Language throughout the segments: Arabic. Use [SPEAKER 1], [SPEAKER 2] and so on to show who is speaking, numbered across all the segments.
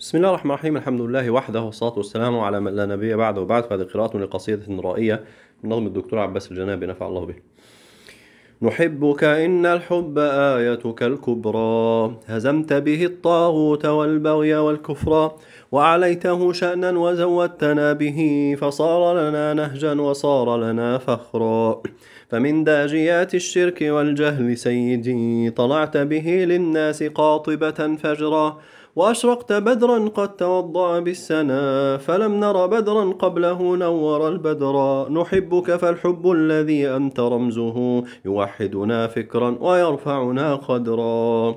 [SPEAKER 1] بسم الله الرحمن الرحيم الحمد لله وحده والصلاة والسلام على من لا نبي بعده وبعد فهذه قراءة لقصيدة رائية من نظم الدكتور عباس الجنابي نفع الله به نحبك إن الحب آيتك الكبرى هزمت به الطاغوت والبغي والكفر وعليته شأنا وزودتنا به فصار لنا نهجا وصار لنا فخرا فمن داجيات الشرك والجهل سيدي طلعت به للناس قاطبة فجرا وأشرقت بدرا قد توضأ بالسنا فلم نر بدرا قبله نور البدر نحبك فالحب الذي أنت رمزه يوحدنا فكرا ويرفعنا قدرا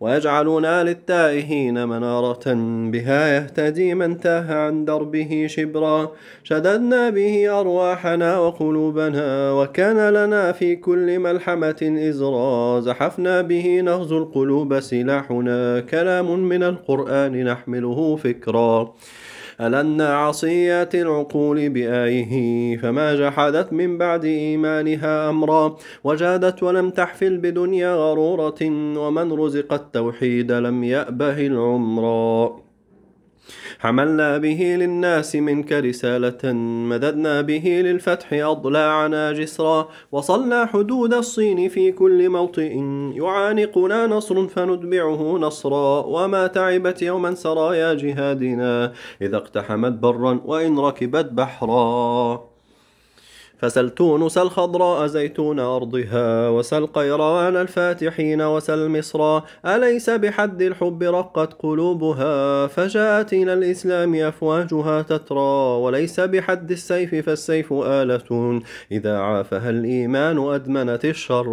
[SPEAKER 1] ويجعلنا للتائهين منارة بها يهتدي من تاه عن دربه شبرا شددنا به أرواحنا وقلوبنا وكان لنا في كل ملحمة إزرا زحفنا به نغزو القلوب سلاحنا كلام من القرآن نحمله فكرا ألن عصيات العقول بآيه فما جحدت من بعد إيمانها أمرا وجادت ولم تحفل بدنيا غرورة ومن رزق التوحيد لم يأبه العمرا حملنا به للناس منك رسالة مددنا به للفتح أضلاعنا جسرا وصلنا حدود الصين في كل موطئ يعانقنا نصر فنتبعه نصرا وما تعبت يوما سرايا جهادنا إذا اقتحمت برا وإن ركبت بحرا فسل تونس الخضراء زيتون أرضها وسل قيروان الفاتحين وسل مصر أليس بحد الحب رقت قلوبها فجاءت إلى الإسلام أفواجها تترى وليس بحد السيف فالسيف آلة إذا عافها الإيمان أدمنت الشر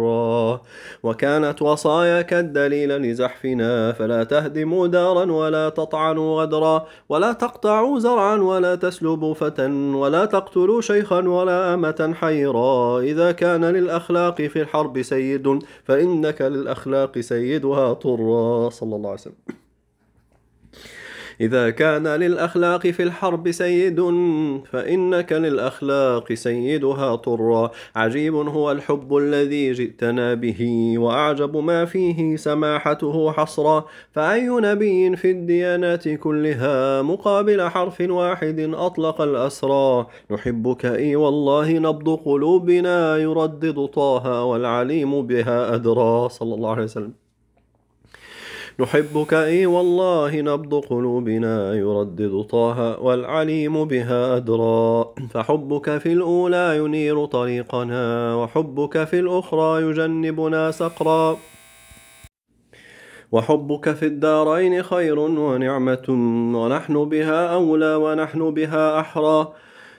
[SPEAKER 1] وكانت وصاياك الدليل لزحفنا فلا تهدموا دارا ولا تطعنوا غدرا ولا تقطعوا زرعا ولا تسلبوا فتى ولا تقتلوا شيخا ولا أمة حيرا إذا كان للأخلاق في الحرب سيد فإنك للأخلاق سيدها طرا صلى الله عليه وسلم إذا كان للأخلاق في الحرب سيد فإنك للأخلاق سيدها طرا عجيب هو الحب الذي جئتنا به وأعجب ما فيه سماحته حصرا فأي نبي في الديانات كلها مقابل حرف واحد أطلق الأسرى نحبك إي والله نبض قلوبنا يردد طه والعليم بها أدرى صلى الله عليه وسلم نحبك اي والله نبض قلوبنا يردد طه والعليم بها ادرى فحبك في الاولى ينير طريقنا وحبك في الاخرى يجنبنا سقرا وحبك في الدارين خير ونعمه ونحن بها اولى ونحن بها احرى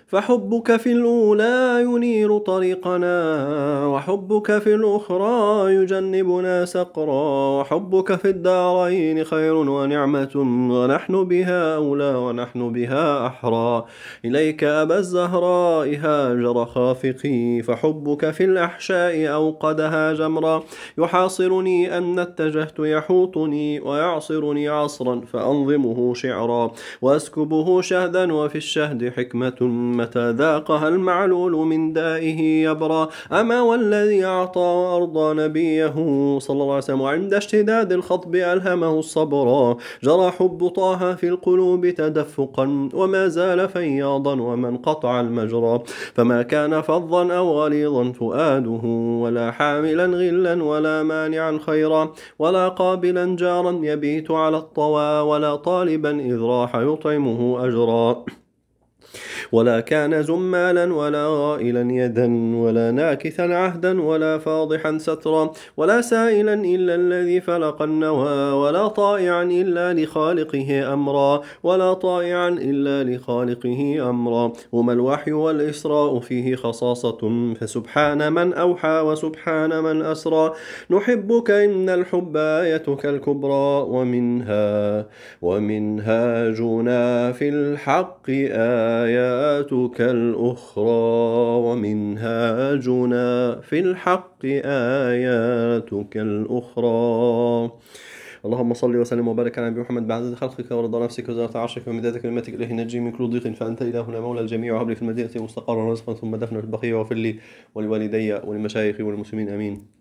[SPEAKER 1] فحبك في الأولى ينير طريقنا وحبك في الأخرى يجنبنا سقرا وحبك في الدارين خير ونعمة ونحن بها أولى ونحن بها أحرى إليك أبا الزهراء هاجر خافقي فحبك في الأحشاء أوقدها جمرا يحاصرني أن اتجهت يحوطني ويعصرني عصرا فأنظمه شعرا وأسكبه شهدا وفي الشهد حكمة متى ذاقها المعلول من دائه يبرى أما والذي أعطى وأرضى نبيه صلى الله عليه وسلم وعند اشتداد الخطب ألهمه الصبر جرى حب طه في القلوب تدفقا وما زال فياضا ومن قطع المجرى فما كان فظا أو غليظا فؤاده ولا حاملا غلا ولا مانعا خيرا ولا قابلا جارا يبيت على الطوى ولا طالبا إذ راح يطعمه أجرا ولا كان زمالا ولا غائلا يدا ولا ناكثا عهدا ولا فاضحا سترا ولا سائلا إلا الذي فلق النوى ولا طائعا إلا لخالقه أمرا ولا طائعا إلا لخالقه أمرا وما الوحي والإسراء فيه خصاصة فسبحان من أوحى وسبحان من أسرى نحبك إن الحب آيتك الكبرى ومنها ومنهاجنا في الحق آيات آياتك الأخرى ومنهاجنا في الحق آياتك الأخرى اللهم صل وسلم وبارك على نبي محمد بعدد خلقك ورضا نفسك وزارة عرشك ومداد كلماتك اليه نجي من كل ضيق فانت الهنا مولى الجميع وهب لي في المدينه مستقرا ورزقا ثم دفنا في البقيع وفر لي ولوالدي ولمشايخي والمسلمين امين